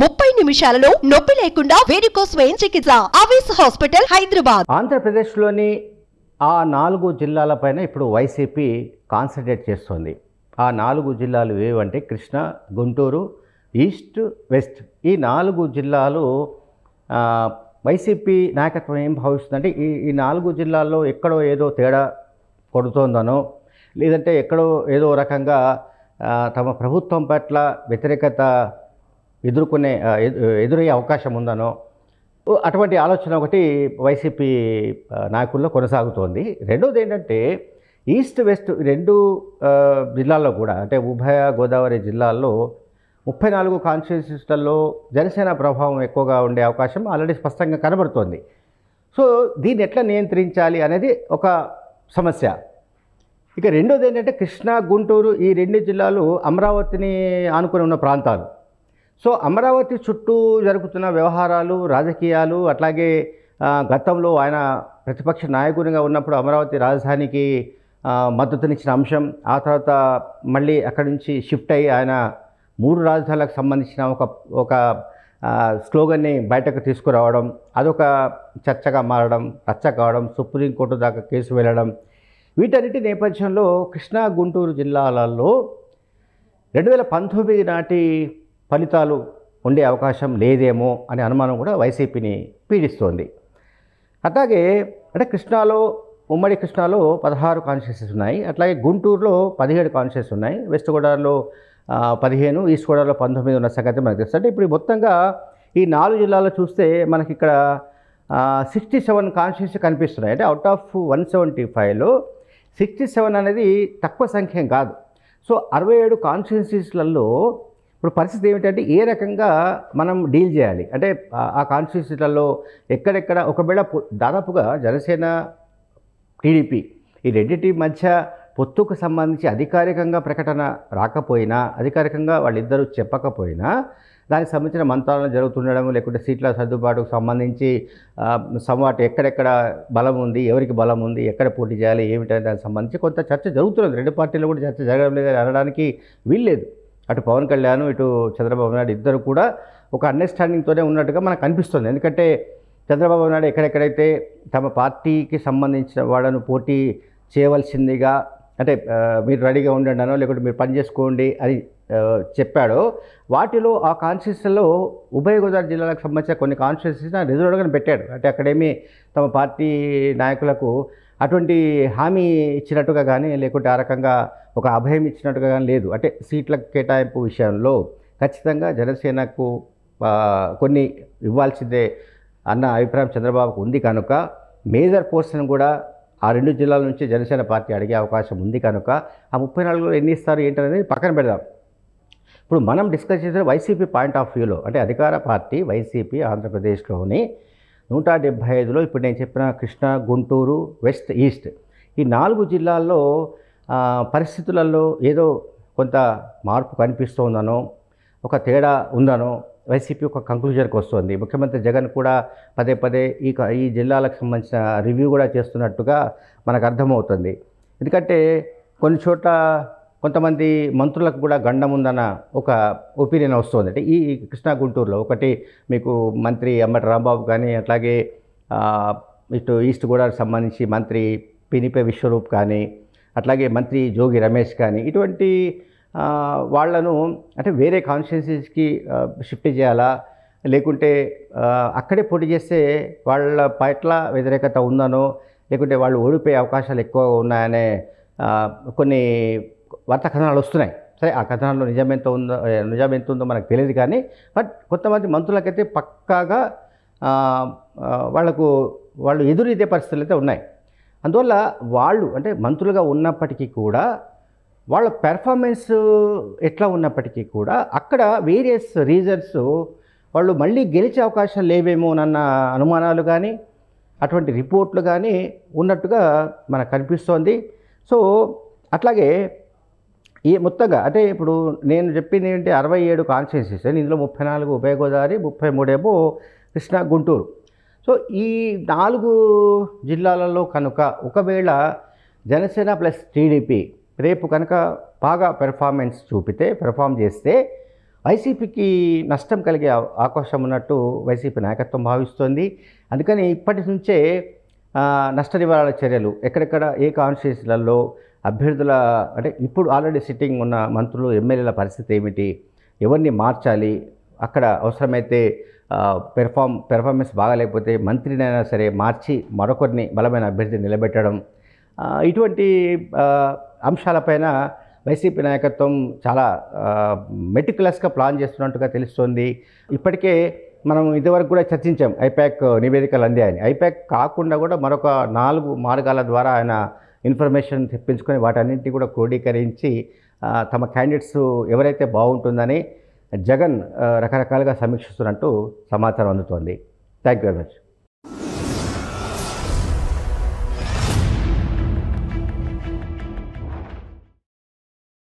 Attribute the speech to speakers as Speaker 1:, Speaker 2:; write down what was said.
Speaker 1: ముప్పై నిమిషాలలో నొప్పి లేకుండా వేడికోస్ స్వయం చికిత్స ఆవేశ హాస్పిటల్ హైదరాబాద్ ఆంధ్రప్రదేశ్లోని ఆ నాలుగు జిల్లాలపైన ఇప్పుడు వైసీపీ కాన్సన్ట్రేట్ చేస్తోంది ఆ నాలుగు జిల్లాలు ఏవంటే కృష్ణ గుంటూరు ఈస్ట్ వెస్ట్ ఈ నాలుగు జిల్లాలు వైసీపీ నాయకత్వం ఏం భావిస్తుందంటే ఈ ఈ నాలుగు జిల్లాల్లో ఎక్కడో ఏదో తేడా కొడుతోందనో లేదంటే ఎక్కడో ఏదో రకంగా తమ ప్రభుత్వం పట్ల వ్యతిరేకత ఎదుర్కొనే ఎదురయ్యే అవకాశం ఉందనో అటువంటి ఆలోచన ఒకటి వైసీపీ నాయకుల్లో కొనసాగుతోంది రెండోది ఏంటంటే ఈస్ట్ వెస్ట్ రెండు జిల్లాల్లో కూడా అంటే ఉభయ గోదావరి జిల్లాల్లో ముప్పై నాలుగు కాన్స్టిట్యూన్సీస్లలో జనసేన ప్రభావం ఎక్కువగా ఉండే అవకాశం ఆల్రెడీ స్పష్టంగా కనబడుతోంది సో దీన్ని ఎట్లా నియంత్రించాలి అనేది ఒక సమస్య ఇక రెండోది ఏంటంటే కృష్ణా గుంటూరు ఈ రెండు జిల్లాలు అమరావతిని ఆనుకుని ఉన్న ప్రాంతాలు సో అమరావతి చుట్టూ జరుగుతున్న వ్యవహారాలు రాజకీయాలు అట్లాగే గతంలో ఆయన ప్రతిపక్ష నాయకునిగా ఉన్నప్పుడు అమరావతి రాజధానికి మద్దతునిచ్చిన అంశం ఆ తర్వాత మళ్ళీ అక్కడి నుంచి షిఫ్ట్ అయ్యి ఆయన మూడు రాజధానులకు సంబంధించిన ఒక ఒక స్లోగన్ని బయటకు తీసుకురావడం అదొక చర్చగా మారడం రచ్చ కావడం సుప్రీంకోర్టు దాకా కేసు వెళ్ళడం వీటన్నిటి నేపథ్యంలో కృష్ణా గుంటూరు జిల్లాలలో రెండు వేల పంతొమ్మిది నాటి ఫలితాలు ఉండే అవకాశం లేదేమో అనే అనుమానం కూడా వైసీపీని పీడిస్తోంది అట్లాగే అంటే కృష్ణాలో ఉమ్మడి కృష్ణాలో పదహారు కాన్స్టిట్యూన్సీస్ ఉన్నాయి అట్లాగే గుంటూరులో పదిహేడు కాన్షియస్ ఉన్నాయి వెస్ట్ గోదావరిలో పదిహేను ఈస్ట్ గోదావరిలో పంతొమ్మిది ఉన్న సంగతి మనకు తెలుసు అంటే ఇప్పుడు మొత్తంగా ఈ నాలుగు జిల్లాల్లో చూస్తే మనకి ఇక్కడ సిక్స్టీ సెవెన్ కాన్షియస్ కనిపిస్తున్నాయి అంటే అవుట్ ఆఫ్ వన్ సెవెంటీ ఫైవ్లో సిక్స్టీ సెవెన్ అనేది తక్కువ సంఖ్య కాదు సో అరవై ఏడు కాన్స్టిట్యూన్సీస్లలో ఇప్పుడు పరిస్థితి ఏమిటంటే ఏ రకంగా మనం డీల్ చేయాలి అంటే ఆ కాన్స్టిట్యూన్సీలలో ఎక్కడెక్కడ ఒకవేళ దాదాపుగా జనసేన టీడీపీ ఈ రెండింటి మధ్య పొత్తుకు సంబంధించి అధికారికంగా ప్రకటన రాకపోయినా అధికారికంగా వాళ్ళిద్దరూ చెప్పకపోయినా దానికి సంబంధించిన మంత్రాలను జరుగుతుండడం లేకుంటే సీట్ల సర్దుబాటుకు సంబంధించి సంవాటు ఎక్కడెక్కడ బలం ఉంది ఎవరికి బలం ఉంది ఎక్కడ పోటీ చేయాలి ఏమిటనే దానికి సంబంధించి కొంత చర్చ జరుగుతున్నది రెండు పార్టీలు కూడా చర్చ జరగడం లేదని అనడానికి వీల్లేదు అటు పవన్ కళ్యాణ్ ఇటు చంద్రబాబు నాయుడు ఇద్దరు కూడా ఒక అండర్స్టాండింగ్తోనే ఉన్నట్టుగా మనకు అనిపిస్తుంది ఎందుకంటే చంద్రబాబు నాయుడు ఎక్కడెక్కడైతే తమ పార్టీకి సంబంధించిన వాళ్ళను పోటీ చేయవలసిందిగా అంటే మీరు రెడీగా అనో లేకుంటే మీరు పని చేసుకోండి అని చెప్పాడో వాటిలో ఆ కాన్స్టిట్యూషన్లో ఉభయ గోదావరి జిల్లాలకు సంబంధించిన కొన్ని రిజర్వ్ కానీ పెట్టాడు అంటే అక్కడేమీ తమ పార్టీ నాయకులకు అటువంటి హామీ ఇచ్చినట్టుగా కానీ లేకుంటే ఆ రకంగా ఒక అభయం ఇచ్చినట్టుగా కానీ లేదు అంటే సీట్ల కేటాయింపు విషయంలో ఖచ్చితంగా జనసేనకు కొన్ని ఇవ్వాల్సిందే అన్న అభిప్రాయం చంద్రబాబుకు ఉంది కనుక మేజర్ పోర్షన్ కూడా ఆ రెండు జిల్లాల నుంచి జనసేన పార్టీ అడిగే అవకాశం ఉంది కనుక ఆ ముప్పై నాలుగులో ఎన్ని ఇస్తారు ఏంటనేది పక్కన పెడదాం ఇప్పుడు మనం డిస్కస్ చేసిన వైసీపీ పాయింట్ ఆఫ్ వ్యూలో అంటే అధికార పార్టీ వైసీపీ ఆంధ్రప్రదేశ్లోని నూట డెబ్భై ఐదులో ఇప్పుడు నేను చెప్పిన కృష్ణ గుంటూరు వెస్ట్ ఈస్ట్ ఈ నాలుగు జిల్లాల్లో పరిస్థితులలో ఏదో కొంత మార్పు కనిపిస్తోందనో ఒక తేడా ఉందనో వైసీపీ ఒక కంక్లూజన్కి వస్తుంది ముఖ్యమంత్రి జగన్ కూడా పదే పదే ఈ ఈ జిల్లాలకు సంబంధించిన రివ్యూ కూడా చేస్తున్నట్టుగా మనకు అర్థమవుతుంది ఎందుకంటే కొన్ని చోట్ల కొంతమంది మంత్రులకు కూడా గండం ఉందన్న ఒక ఒపీనియన్ వస్తుంది అంటే ఈ కృష్ణా గుంటూరులో ఒకటి మీకు మంత్రి అమ్మటి రాంబాబు కానీ అట్లాగే ఇటు ఈస్ట్ గోదావరికి సంబంధించి మంత్రి పినిపే విశ్వరూప్ కానీ అట్లాగే మంత్రి జోగి రమేష్ కానీ ఇటువంటి వాళ్లను అంటే వేరే కాన్స్టిట్యున్సీస్కి షిఫ్ట్ చేయాలా లేకుంటే అక్కడే పోటీ చేస్తే వాళ్ళ పట్ల వ్యతిరేకత ఉందనో లేకుంటే వాళ్ళు ఓడిపోయే అవకాశాలు ఎక్కువగా ఉన్నాయనే కొన్ని వార్తా కథనాలు వస్తున్నాయి సరే ఆ కథనాల్లో నిజమెంత ఉందో నిజం ఎంత ఉందో మనకు తెలియదు కానీ బట్ కొంతమంది మంత్రులకైతే పక్కాగా వాళ్ళకు వాళ్ళు ఎదురీదే పరిస్థితులు అయితే ఉన్నాయి అందువల్ల వాళ్ళు అంటే మంత్రులుగా ఉన్నప్పటికీ కూడా వాళ్ళ పెర్ఫార్మెన్స్ ఎట్లా ఉన్నప్పటికీ కూడా అక్కడ వేరియస్ రీజన్స్ వాళ్ళు మళ్ళీ గెలిచే అవకాశాలు లేవేమోనన్న అనుమానాలు కానీ అటువంటి రిపోర్ట్లు కానీ ఉన్నట్టుగా మనకు కనిపిస్తోంది సో అట్లాగే ఈ మొత్తంగా అంటే ఇప్పుడు నేను చెప్పింది ఏంటి అరవై ఏడు కాన్స్టిట్యూన్సీస్ ఇందులో ముప్పై నాలుగు ఉభయ గోదావరి ముప్పై మూడేమో కృష్ణా గుంటూరు సో ఈ నాలుగు జిల్లాలలో కనుక ఒకవేళ జనసేన ప్లస్ టీడీపీ రేపు కనుక బాగా పెర్ఫార్మెన్స్ చూపితే పెర్ఫామ్ చేస్తే వైసీపీకి నష్టం కలిగే ఆకాశం ఉన్నట్టు వైసీపీ నాయకత్వం భావిస్తోంది అందుకని ఇప్పటి నుంచే నష్ట నివారణ చర్యలు ఎక్కడెక్కడ ఏ కాన్స్టిట్యూన్సీలలో అభ్యర్థుల అంటే ఇప్పుడు ఆల్రెడీ సిట్టింగ్ ఉన్న మంత్రులు ఎమ్మెల్యేల పరిస్థితి ఏమిటి ఎవరిని మార్చాలి అక్కడ అవసరమైతే పెర్ఫామ్ పెర్ఫార్మెన్స్ బాగాలేకపోతే మంత్రినైనా సరే మార్చి మరొకరిని బలమైన అభ్యర్థిని నిలబెట్టడం ఇటువంటి అంశాలపైన వైసీపీ నాయకత్వం చాలా మెటికులస్గా ప్లాన్ చేస్తున్నట్టుగా తెలుస్తోంది ఇప్పటికే మనం ఇదివరకు కూడా చర్చించాం ఐప్యాక్ నివేదికలు అందాయని ఐప్యాక్ కాకుండా కూడా మరొక నాలుగు మార్గాల ద్వారా ఆయన ఇన్ఫర్మేషన్ తెప్పించుకొని వాటన్నింటినీ కూడా క్రోడీకరించి తమ క్యాండిడేట్స్ ఎవరైతే బాగుంటుందని జగన్ రకరకాలుగా సమీక్షిస్తున్నట్టు సమాచారం అందుతోంది థ్యాంక్ యూ వెరీ మచ్